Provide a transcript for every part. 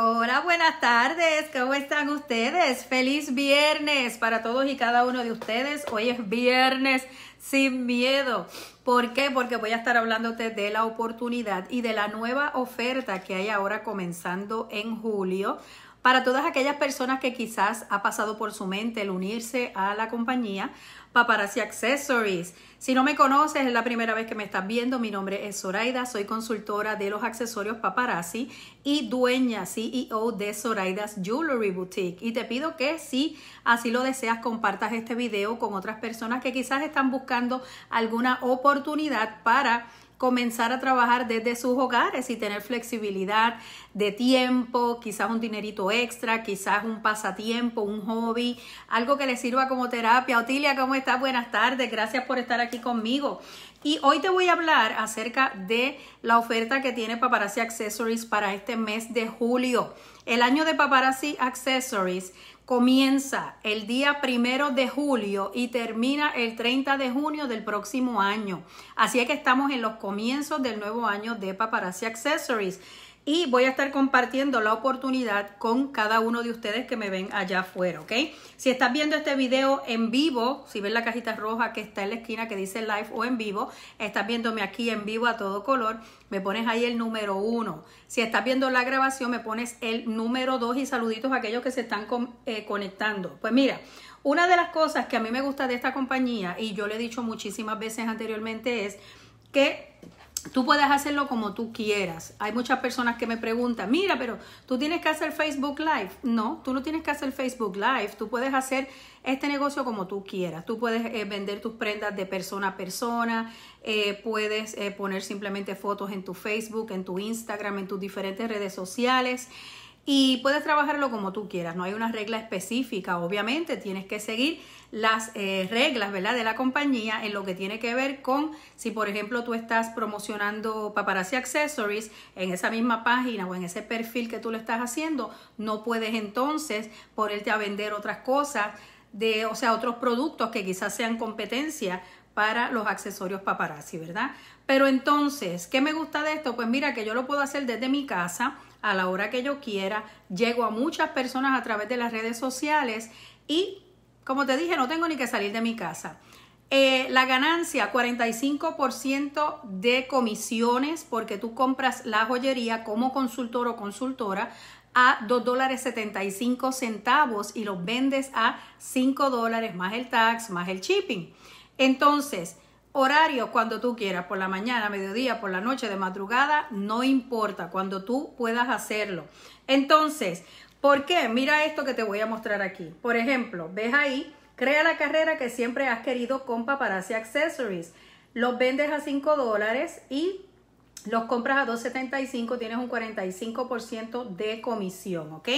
Hola, buenas tardes. ¿Cómo están ustedes? Feliz viernes para todos y cada uno de ustedes. Hoy es viernes sin miedo. ¿Por qué? Porque voy a estar hablándote de la oportunidad y de la nueva oferta que hay ahora comenzando en julio. Para todas aquellas personas que quizás ha pasado por su mente el unirse a la compañía, Paparazzi Accessories. Si no me conoces, es la primera vez que me estás viendo. Mi nombre es Zoraida, soy consultora de los accesorios Paparazzi y dueña CEO de Zoraida's Jewelry Boutique. Y te pido que si así lo deseas, compartas este video con otras personas que quizás están buscando alguna oportunidad para comenzar a trabajar desde sus hogares y tener flexibilidad de tiempo, quizás un dinerito extra, quizás un pasatiempo, un hobby, algo que le sirva como terapia. Otilia, ¿cómo estás? Buenas tardes, gracias por estar aquí conmigo. Y hoy te voy a hablar acerca de la oferta que tiene Paparazzi Accessories para este mes de julio. El año de Paparazzi Accessories comienza el día primero de julio y termina el 30 de junio del próximo año. Así es que estamos en los comienzos del nuevo año de Paparazzi Accessories y voy a estar compartiendo la oportunidad con cada uno de ustedes que me ven allá afuera, ¿ok? Si estás viendo este video en vivo, si ves la cajita roja que está en la esquina que dice live o en vivo, estás viéndome aquí en vivo a todo color, me pones ahí el número uno. Si estás viendo la grabación, me pones el número dos y saluditos a aquellos que se están eh, conectando. Pues mira, una de las cosas que a mí me gusta de esta compañía, y yo le he dicho muchísimas veces anteriormente, es que Tú puedes hacerlo como tú quieras. Hay muchas personas que me preguntan, mira, pero tú tienes que hacer Facebook Live. No, tú no tienes que hacer Facebook Live. Tú puedes hacer este negocio como tú quieras. Tú puedes eh, vender tus prendas de persona a persona. Eh, puedes eh, poner simplemente fotos en tu Facebook, en tu Instagram, en tus diferentes redes sociales y puedes trabajarlo como tú quieras. No hay una regla específica, obviamente tienes que seguir las eh, reglas ¿verdad? de la compañía en lo que tiene que ver con si por ejemplo tú estás promocionando paparazzi accessories en esa misma página o en ese perfil que tú le estás haciendo, no puedes entonces ponerte a vender otras cosas, de, o sea, otros productos que quizás sean competencia para los accesorios paparazzi, ¿verdad? Pero entonces, ¿qué me gusta de esto? Pues mira que yo lo puedo hacer desde mi casa a la hora que yo quiera, llego a muchas personas a través de las redes sociales y, como te dije, no tengo ni que salir de mi casa. Eh, la ganancia, 45% de comisiones, porque tú compras la joyería como consultor o consultora a 2 dólares 75 centavos y los vendes a 5 dólares más el tax, más el shipping. Entonces, horario cuando tú quieras, por la mañana, mediodía, por la noche, de madrugada, no importa, cuando tú puedas hacerlo. Entonces, ¿por qué? Mira esto que te voy a mostrar aquí. Por ejemplo, ves ahí, crea la carrera que siempre has querido con Paparazzi Accessories. Los vendes a 5 dólares y los compras a 2.75, tienes un 45% de comisión, ¿ok?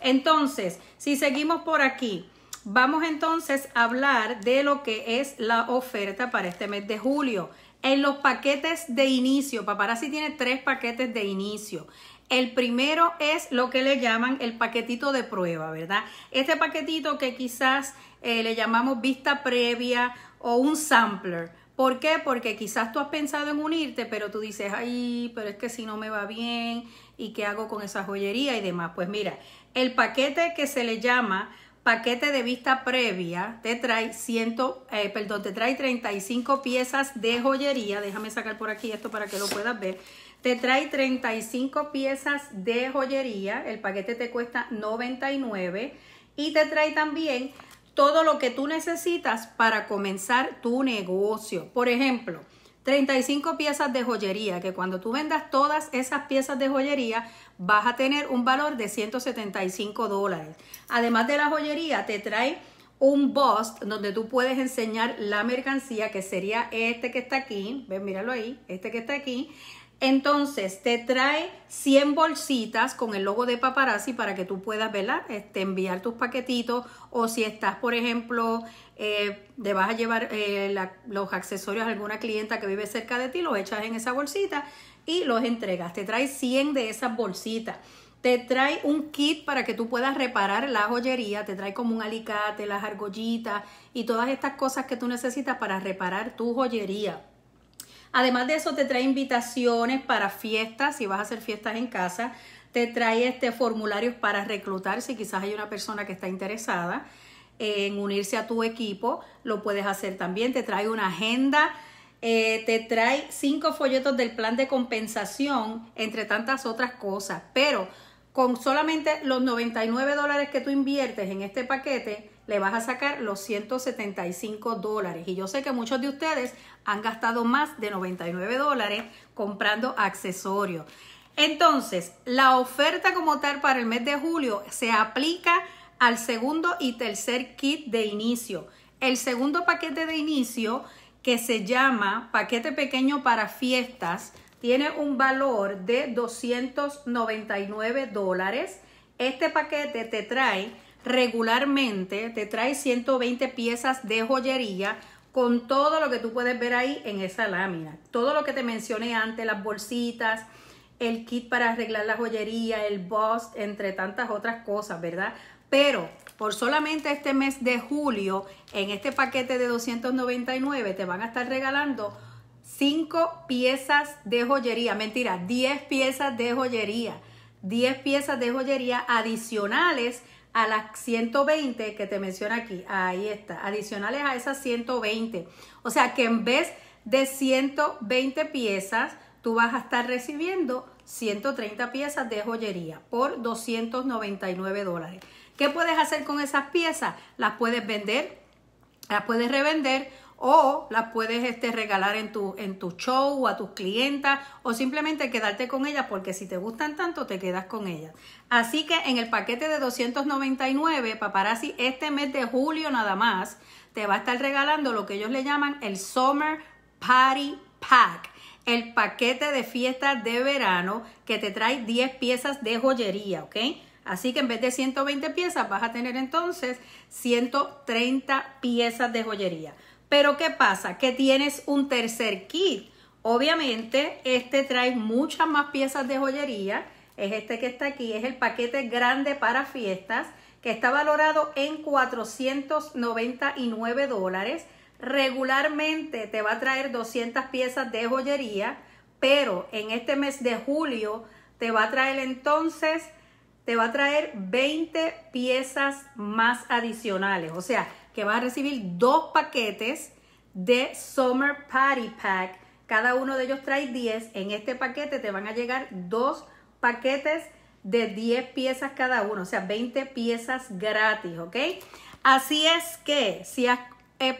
Entonces, si seguimos por aquí, Vamos entonces a hablar de lo que es la oferta para este mes de julio. En los paquetes de inicio, Paparazzi tiene tres paquetes de inicio. El primero es lo que le llaman el paquetito de prueba, ¿verdad? Este paquetito que quizás eh, le llamamos vista previa o un sampler. ¿Por qué? Porque quizás tú has pensado en unirte, pero tú dices, ay, pero es que si no me va bien, ¿y qué hago con esa joyería y demás? Pues mira, el paquete que se le llama paquete de vista previa te trae, ciento eh, perdón, te trae 35 piezas de joyería. Déjame sacar por aquí esto para que lo puedas ver. Te trae 35 piezas de joyería. El paquete te cuesta 99 y te trae también todo lo que tú necesitas para comenzar tu negocio. Por ejemplo, 35 piezas de joyería, que cuando tú vendas todas esas piezas de joyería vas a tener un valor de 175 dólares. Además de la joyería, te trae un bust donde tú puedes enseñar la mercancía, que sería este que está aquí, ven, míralo ahí, este que está aquí. Entonces te trae 100 bolsitas con el logo de paparazzi para que tú puedas velar, este, enviar tus paquetitos o si estás, por ejemplo, eh, te vas a llevar eh, los accesorios a alguna clienta que vive cerca de ti, los echas en esa bolsita y los entregas. Te trae 100 de esas bolsitas. Te trae un kit para que tú puedas reparar la joyería, te trae como un alicate, las argollitas y todas estas cosas que tú necesitas para reparar tu joyería Además de eso, te trae invitaciones para fiestas, si vas a hacer fiestas en casa, te trae este formularios para reclutar si quizás hay una persona que está interesada en unirse a tu equipo, lo puedes hacer también, te trae una agenda, eh, te trae cinco folletos del plan de compensación, entre tantas otras cosas, pero con solamente los 99 dólares que tú inviertes en este paquete, le vas a sacar los 175 dólares. Y yo sé que muchos de ustedes han gastado más de 99 dólares comprando accesorios. Entonces, la oferta como tal para el mes de julio se aplica al segundo y tercer kit de inicio. El segundo paquete de inicio, que se llama paquete pequeño para fiestas, tiene un valor de 299 dólares. Este paquete te trae regularmente te trae 120 piezas de joyería con todo lo que tú puedes ver ahí en esa lámina. Todo lo que te mencioné antes, las bolsitas, el kit para arreglar la joyería, el bust, entre tantas otras cosas, ¿verdad? Pero por solamente este mes de julio, en este paquete de 299, te van a estar regalando 5 piezas de joyería, mentira, 10 piezas de joyería, 10 piezas de joyería adicionales a las 120 que te menciona aquí. Ahí está, adicionales a esas 120. O sea que en vez de 120 piezas, tú vas a estar recibiendo 130 piezas de joyería por 299 dólares. ¿Qué puedes hacer con esas piezas? Las puedes vender, las puedes revender o las puedes este, regalar en tu, en tu show o a tus clientas o simplemente quedarte con ellas porque si te gustan tanto te quedas con ellas. Así que en el paquete de 299 Paparazzi este mes de julio nada más te va a estar regalando lo que ellos le llaman el Summer Party Pack el paquete de fiestas de verano que te trae 10 piezas de joyería, ¿ok? Así que en vez de 120 piezas vas a tener entonces 130 piezas de joyería. Pero ¿qué pasa? Que tienes un tercer kit. Obviamente, este trae muchas más piezas de joyería. Es este que está aquí, es el paquete grande para fiestas, que está valorado en 499 dólares. Regularmente te va a traer 200 piezas de joyería, pero en este mes de julio te va a traer entonces te va a traer 20 piezas más adicionales. O sea, que vas a recibir dos paquetes de Summer Party Pack. Cada uno de ellos trae 10. En este paquete te van a llegar dos paquetes de 10 piezas cada uno, o sea, 20 piezas gratis, ¿ok? Así es que si has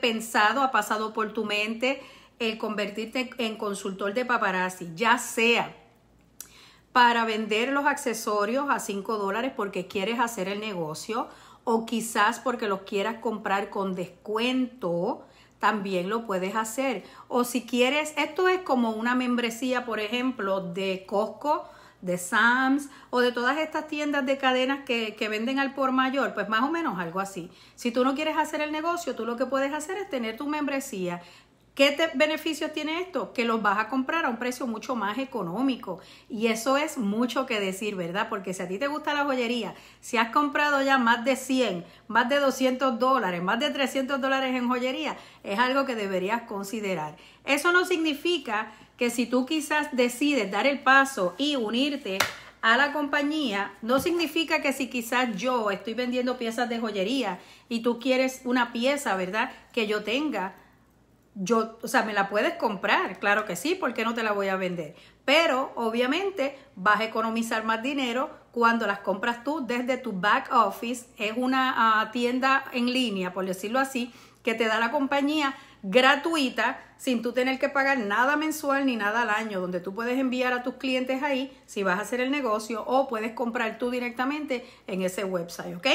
pensado, ha pasado por tu mente el convertirte en consultor de paparazzi, ya sea para vender los accesorios a 5 dólares porque quieres hacer el negocio o quizás porque los quieras comprar con descuento, también lo puedes hacer. O si quieres, esto es como una membresía, por ejemplo, de Costco, de Sam's o de todas estas tiendas de cadenas que, que, venden al por mayor, pues más o menos algo así. Si tú no quieres hacer el negocio, tú lo que puedes hacer es tener tu membresía ¿Qué beneficios tiene esto? Que los vas a comprar a un precio mucho más económico. Y eso es mucho que decir, ¿verdad? Porque si a ti te gusta la joyería, si has comprado ya más de 100, más de 200 dólares, más de 300 dólares en joyería, es algo que deberías considerar. Eso no significa que si tú quizás decides dar el paso y unirte a la compañía, no significa que si quizás yo estoy vendiendo piezas de joyería y tú quieres una pieza, ¿verdad? Que yo tenga yo, o sea, me la puedes comprar, claro que sí, porque no te la voy a vender. Pero obviamente vas a economizar más dinero cuando las compras tú desde tu back office. Es una ah, tienda en línea, por decirlo así, que te da la compañía gratuita sin tú tener que pagar nada mensual ni nada al año, donde tú puedes enviar a tus clientes ahí si vas a hacer el negocio o puedes comprar tú directamente en ese website, ¿ok?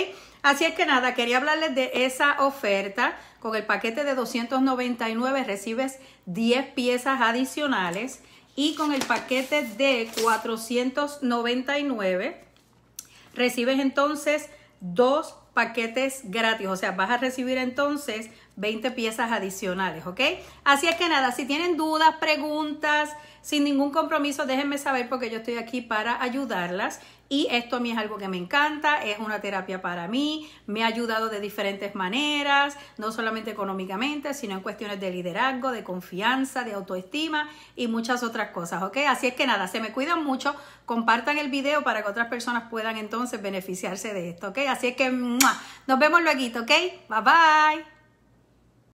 Así es que nada, quería hablarles de esa oferta. Con el paquete de 299 recibes 10 piezas adicionales y con el paquete de 499 recibes entonces dos paquetes gratis, o sea, vas a recibir entonces 20 piezas adicionales, ¿ok? Así es que nada, si tienen dudas, preguntas, sin ningún compromiso, déjenme saber porque yo estoy aquí para ayudarlas. Y esto a mí es algo que me encanta, es una terapia para mí, me ha ayudado de diferentes maneras, no solamente económicamente, sino en cuestiones de liderazgo, de confianza, de autoestima y muchas otras cosas, ¿ok? Así es que nada, se me cuidan mucho, compartan el video para que otras personas puedan entonces beneficiarse de esto, ¿ok? Así es que nos vemos luego, ¿ok? Bye bye.